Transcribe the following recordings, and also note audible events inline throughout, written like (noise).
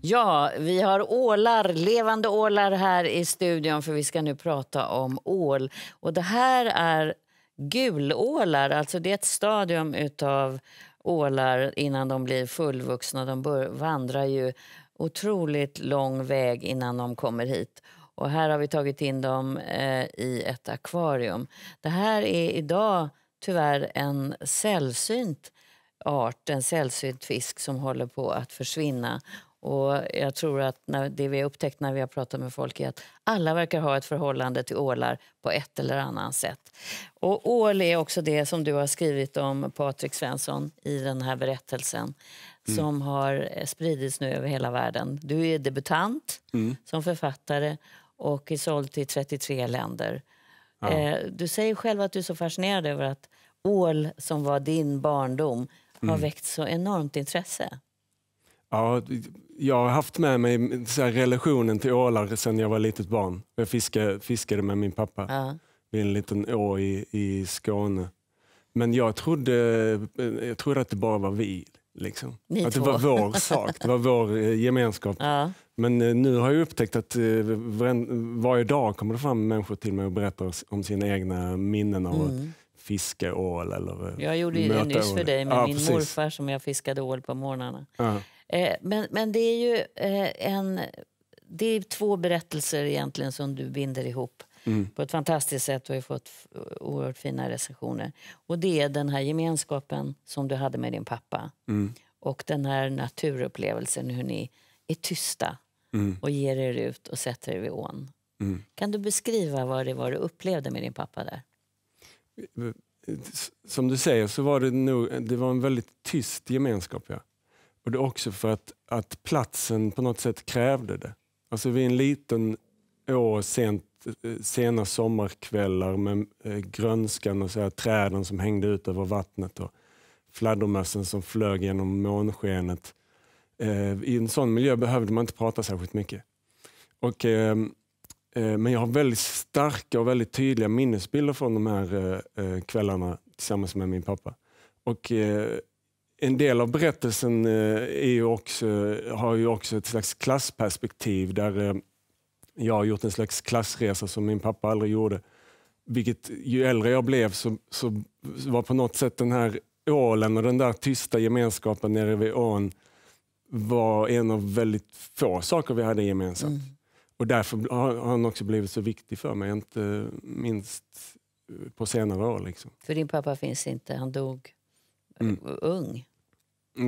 Ja, vi har ålar, levande ålar här i studion för vi ska nu prata om ål. Och det här är gulålar, alltså det är ett stadium av ålar innan de blir fullvuxna. De bör, vandrar ju otroligt lång väg innan de kommer hit. Och här har vi tagit in dem eh, i ett akvarium. Det här är idag tyvärr en sällsynt art, en sällsynt fisk som håller på att försvinna. Och jag tror att när, det vi har upptäckt när vi har pratat med folk är att alla verkar ha ett förhållande till ålar på ett eller annat sätt. Och ål är också det som du har skrivit om, Patrik Svensson, i den här berättelsen mm. som har eh, spridits nu över hela världen. Du är debutant mm. som författare och är såld till 33 länder. Ja. Eh, du säger själv att du är så fascinerad över att ål, som var din barndom, har mm. väckt så enormt intresse. Ja, jag har haft med mig så relationen till ålar sedan jag var litet barn. Jag fiskade, fiskade med min pappa ja. vid en liten å i, i Skåne. Men jag trodde, jag trodde att det bara var vi. Liksom. Ni att två. det var vår sak, det var vår eh, gemenskap. Ja. Men eh, nu har jag upptäckt att eh, varje dag kommer det fram människor till mig och berättar om sina egna minnen av mm. att fiska ål. jag gjorde ju det nyss för dig med ja, min precis. morfar som jag fiskade ål på morgnarna. Ja. Eh, men, men det är ju eh, en... Det är två berättelser egentligen som du binder ihop mm. på ett fantastiskt sätt och har fått oerhört fina recensioner. Och det är den här gemenskapen som du hade med din pappa mm. och den här naturupplevelsen hur ni är tysta mm. och ger er ut och sätter er vid ån. Mm. Kan du beskriva vad det var du upplevde med din pappa där? Eh, som du säger så var det nog, det var en väldigt tyst gemenskap. Ja. Och det är också för att, att platsen på något sätt krävde det. Alltså vid en liten å sent, sena sommarkvällar med eh, grönskan och så här, träden som hängde ut över vattnet och fladdermössen som flög genom månskenet. Eh, I en sån miljö behövde man inte prata särskilt mycket. Och, ehm, eh, men jag har väldigt starka och väldigt tydliga minnesbilder från de här kvällarna tillsammans med min pappa. Och en del av berättelsen eh, är ju också, har ju också ett slags klassperspektiv där eh, jag har gjort en slags klassresa som min pappa aldrig gjorde. Vilket ju äldre jag blev så, så var på något sätt den här ålen och den där tysta gemenskapen nere vid ån var en av väldigt få saker vi hade gemensamt. Mm. Och därför har han också blivit så viktig för mig, inte minst eh, på senare år. Liksom. För din pappa finns inte, han dog? mm. ung.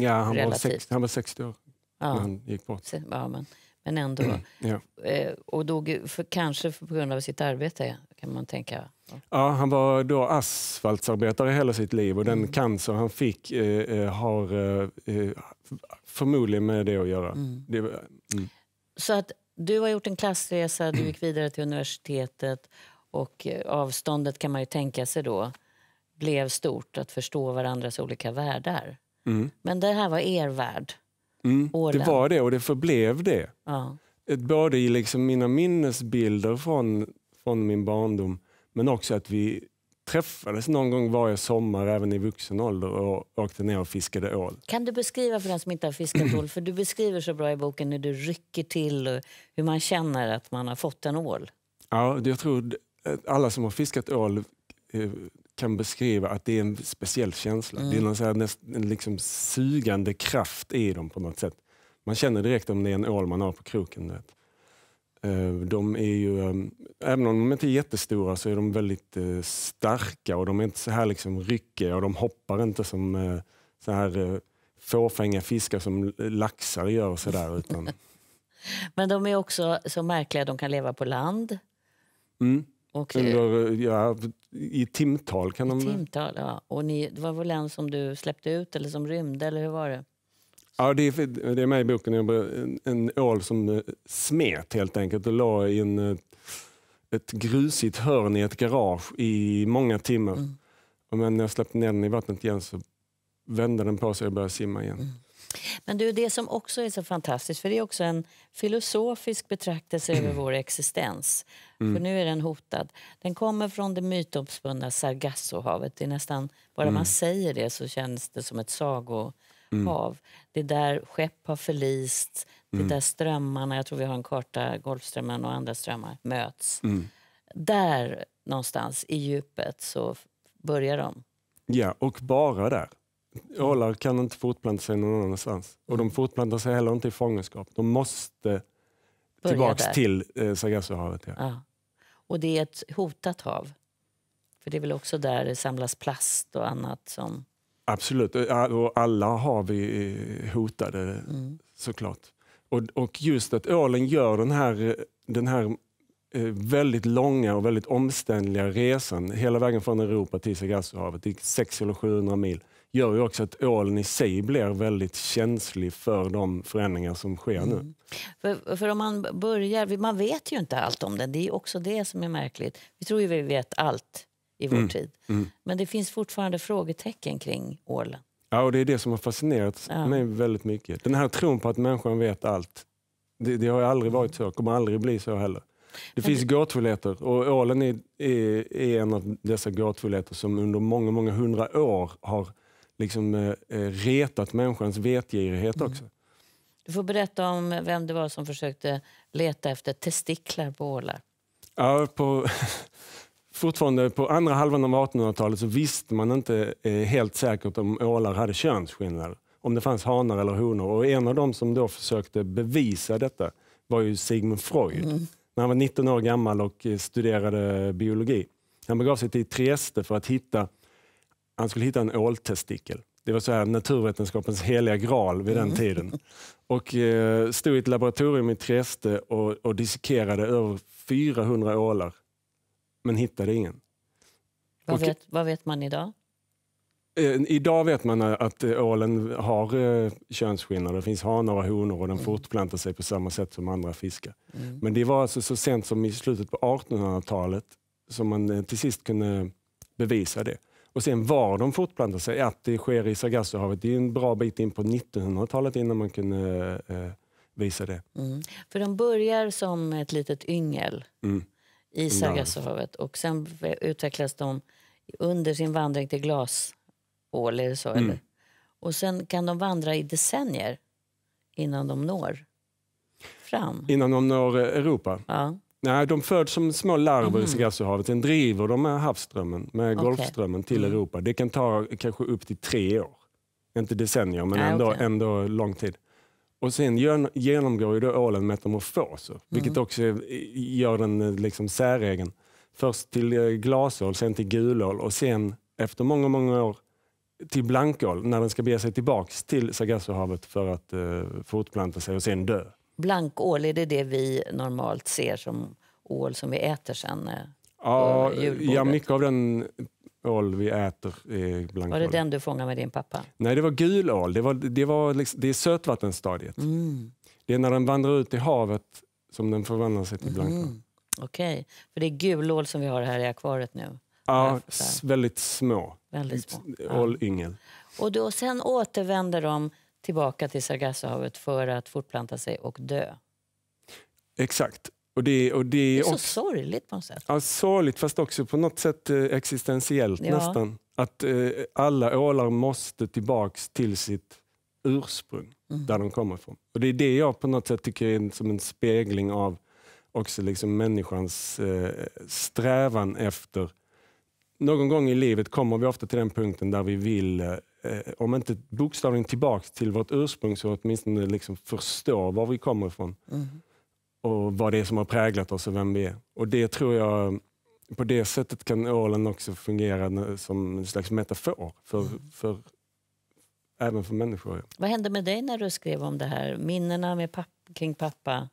Ja, han relativt. var, sex, han var 60 år ja. när han gick bort. Ja, men, men ändå. Mm. Ja. Eh, och dog för, kanske för, på grund av sitt arbete, kan man tänka. Ja, ja han var då asfaltsarbetare hela sitt liv och den mm. cancer han fick eh, eh har eh, eh, förmodligen med det att göra. Mm. Det, mm. Så att du har gjort en klassresa, du gick vidare till universitetet och avståndet kan man ju tänka sig då blev stort, att förstå varandras olika världar. Mm. Men det här var er värld. Mm, det var det och det förblev det. Ja. Både i liksom mina minnesbilder från, från min barndom men också att vi träffades någon gång varje sommar även i vuxen ålder och åkte ner och fiskade ål. Kan du beskriva för den som inte har fiskat ål? För du beskriver så bra i boken hur du rycker till och hur man känner att man har fått en ål. Ja, jag tror alla som har fiskat ål eh, kan beskriva att det är en speciell känsla. Mm. Det är mm. någon så här, näst, en liksom sugande kraft i dem på något sätt. Man känner direkt om det är en ål man har på kroken. Vet. Eh, de är ju, ehm, även om de inte är jättestora så är de väldigt eh, starka och de är inte så här liksom ryckiga och de hoppar inte som eh, så här fåfänga fiskar som laxar gör. Och så där, utan... (laughs) Men de är också så märkliga, de kan leva på land. Mm. Okay. Under, eh, ja, I timtal kan I de... Timtal, ja. Och ni, det var väl en som du släppte ut eller som rymde, eller hur var det? Ja, det är, det är med i boken. En, en ål som eh, smet helt enkelt och la i en, eh, ett grusigt hörn i ett garage i många timmar. Mm. Men när jag släppte ner den i vattnet igen så vände den på sig och började simma igen. Mm. Men du, det som också är så fantastiskt, för det är också en filosofisk betraktelse över vår existens, mm. för nu är den hotad. Den kommer från det mytomspunna Sargassohavet. Det är nästan, bara mm. man säger det så känns det som ett sagohav. Mm. Det är där skepp har förlist, det är mm. där strömmarna, jag tror vi har en karta, Golfströmmen och andra strömmar möts. Mm. Där någonstans i djupet så börjar de. Ja, och bara där ålar kan inte fortplanta sig någon annanstans. Och de mm. fortplantar sig heller inte i fångenskap. De måste tillbaka till eh, Sargassohavet. Ja. ja. Och det är ett hotat hav? För det är väl också där det samlas plast och annat som... Absolut, och alla hav är hotade mm. såklart. Och, och just att ålen gör den här, den här eh, väldigt långa och väldigt omständliga resan hela vägen från Europa till Sargassohavet, det är 600 eller 700 mil gör ju också att ålen i sig blir väldigt känslig för de förändringar som sker nu. Mm. För, för, om man börjar, man vet ju inte allt om den, det är också det som är märkligt. Vi tror ju vi vet allt i vår mm. tid, mm. men det finns fortfarande frågetecken kring ålen. Ja, och det är det som har fascinerat ja. mig väldigt mycket. Den här tron på att människan vet allt, det, det har aldrig varit så, kommer aldrig bli så heller. Det finns gåtfullheter och ålen är, är, är, en av dessa gåtfullheter som under många, många hundra år har liksom, eh, eh, retat människans vetgirighet mm. också. Du får berätta om vem det var som försökte leta efter testiklar på ålar. Ja, på, (laughs) fortfarande på andra halvan av 1800-talet så visste man inte eh, helt säkert om ålar hade könsskillnader. Om det fanns hanar eller honor. Och en av dem som då försökte bevisa detta var ju Sigmund Freud. Mm. När han var 19 år gammal och eh, studerade biologi. Han begav sig till Trieste för att hitta han skulle hitta en åltestikel. Det var så här naturvetenskapens heliga graal vid den mm. tiden. Och eh, stod i ett laboratorium i Trieste och, och dissekerade över 400 ålar. Men hittade ingen. Vad, och, vet, vad vet man idag? Eh, idag vet man att eh, ålen har eh, könsskillnader. Det finns hanar och honor och den mm. fortplantar sig på samma sätt som andra fiskar. Mm. Men det var alltså så sent som i slutet på 1800-talet som man till sist kunde bevisa det. Och sen var de fortplantar sig, att det sker i Sargassohavet, det är en bra bit in på 1900-talet innan man kunde eh, visa det. Mm. För de börjar som ett litet yngel mm. i Sargassohavet och sen utvecklas de under sin vandring till glasål, är så? Mm. Eller? Och sen kan de vandra i decennier innan de når fram. Innan de når eh, Europa? Ja. Nej, de föds som små larver mm. i mhm. Sargassohavet. Sen driver de med havsströmmen, med okay. Golfströmmen till mm. Europa. Det kan ta kanske upp till tre år. Inte decennier, men Nej, ah, ändå, okay. ändå lång tid. Och sen genomgår ju då ålen metamorfoser, mm. vilket också gör den eh, liksom säregen. Först till eh, glasål, sen till gulål och sen efter många, många år till blankål när den ska bege sig tillbaks till Sargassohavet för att eh, fortplanta sig och sen dö. Blankål, är det det vi normalt ser som ål som vi äter sen? Eh, ja, ja, mycket av den ål vi äter är blankål. Var det den du fångade med din pappa? Nej, det var gul ål. Det, var, det, var liksom, det är sötvattenstadiet. Mm. Det är när den vandrar ut i havet som den förvandlar sig till blankål. Mm. Okej, okay. för det är gul ål som vi har här i akvariet nu. Ja, väldigt små. Väldigt små. Ålyngel. Ja. Och då, sen återvänder de tillbaka till Sargassohavet för att fortplanta sig och dö. Exakt. Och det, och det, det är så också, sorgligt på något sätt. Ja, sorgligt fast också på något sätt eh, existentiellt ja. nästan. Att eh, alla ålar måste tillbaks till sitt ursprung, mm. där de kommer ifrån. Och Det är det jag på något sätt tycker är som en spegling av också liksom människans eh, strävan efter... Någon gång i livet kommer vi ofta till den punkten där vi vill eh, eh, om inte bokstavligen tillbaka till vårt ursprung så åtminstone liksom förstå var vi kommer ifrån. Mm. Och vad det är som har präglat oss och vem vi är. Och det tror jag, på det sättet kan ålen också fungera som en slags metafor för, mm. för även för människor. Vad hände med dig när du skrev om det här? Minnena med papp, kring pappa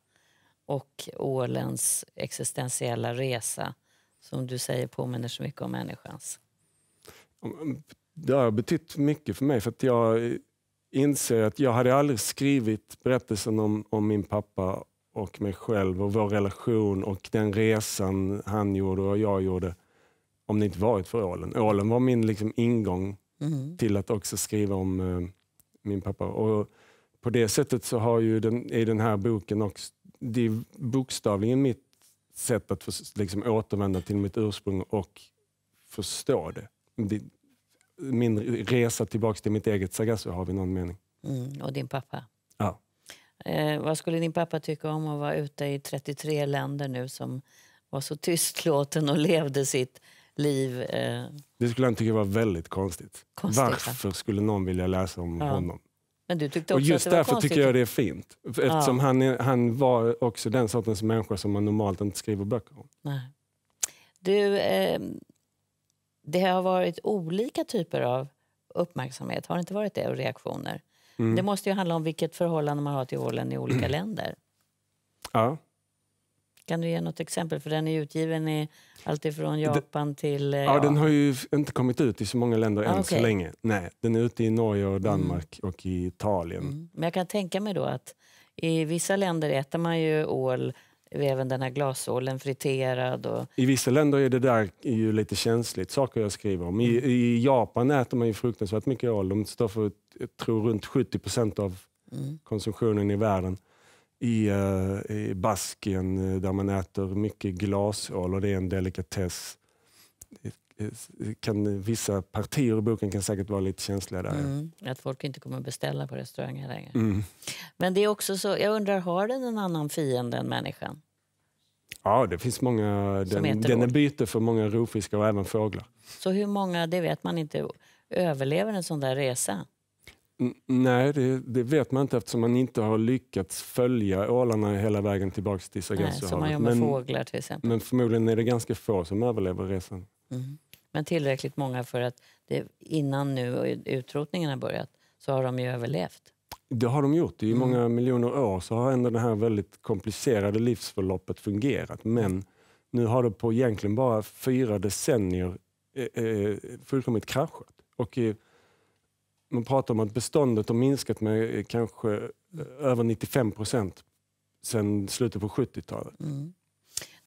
och ålens existentiella resa som du säger påminner så mycket om människans det har betytt mycket för mig för att jag inser att jag hade aldrig skrivit berättelsen om, om min pappa och mig själv och vår relation och den resan han gjorde och jag gjorde om det inte varit för ålen. Ålen var min liksom ingång mm. till att också skriva om eh, min pappa. Och på det sättet så har ju den, är den här boken också, det är bokstavligen mitt sätt att för, liksom, återvända till mitt ursprung och förstå det. det min resa tillbaka till mitt eget Sargasso har vi någon mening. Mm, och din pappa. Ja. Eh, vad skulle din pappa tycka om att vara ute i 33 länder nu som var så tystlåten och levde sitt liv? Eh... Det skulle han tycka var väldigt konstigt. konstigt Varför va? skulle någon vilja läsa om ja. honom? Men du tyckte också och just att det därför var tycker jag det är fint. Eftersom ja. han, är, han var också den sortens människa som man normalt inte skriver böcker om. Nej. Du, eh, det har varit olika typer av uppmärksamhet, har det inte varit det, och reaktioner? Mm. Det måste ju handla om vilket förhållande man har till ålen i olika mm. länder. Ja. Kan du ge något exempel? För den är utgiven i allt ifrån Japan det, till... Ja, eh, ja, den har ju inte kommit ut i så många länder ah, än okay. så länge. Nej, den är ute i Norge och mm. Danmark mm. och i Italien. Mm. Men jag kan tänka mig då att i vissa länder äter man ju ål även den här glasålen friterad. Och... I vissa länder är det där ju lite känsligt, saker jag skriver om. I, mm. I, Japan äter man ju fruktansvärt mycket ål. De står för jag tror, runt 70 procent av mm. konsumtionen i världen. I, uh, I Baskien eh, där man äter mycket glasål och det är en delikatess kan, vissa partier i boken kan säkert vara lite känsliga där. Mm, att folk inte kommer beställa på restauranger längre. Mm. Men det är också så, jag undrar, har den en annan fiende än människan? Ja, det finns många. Den, den är byte för många rovfiskar och även fåglar. Så hur många, det vet man inte, överlever en sån där resa? N nej, det, det, vet man inte eftersom man inte har lyckats följa ålarna hela vägen tillbaka till Sargassohavet. Som man gör med men, fåglar till exempel. Men förmodligen är det ganska få som överlever resan. Mm. Men tillräckligt många för att det, innan nu utrotningen har börjat så har de ju överlevt. Det har de gjort. I mm. många mm. miljoner år så har ändå det här väldigt komplicerade livsförloppet fungerat. Men mm. nu har det på egentligen bara fyra decennier eh, eh fullkomligt kraschat. Och, eh, man pratar om att beståndet har minskat med eh, kanske eh, över 95 procent sedan slutet på 70-talet. Mm.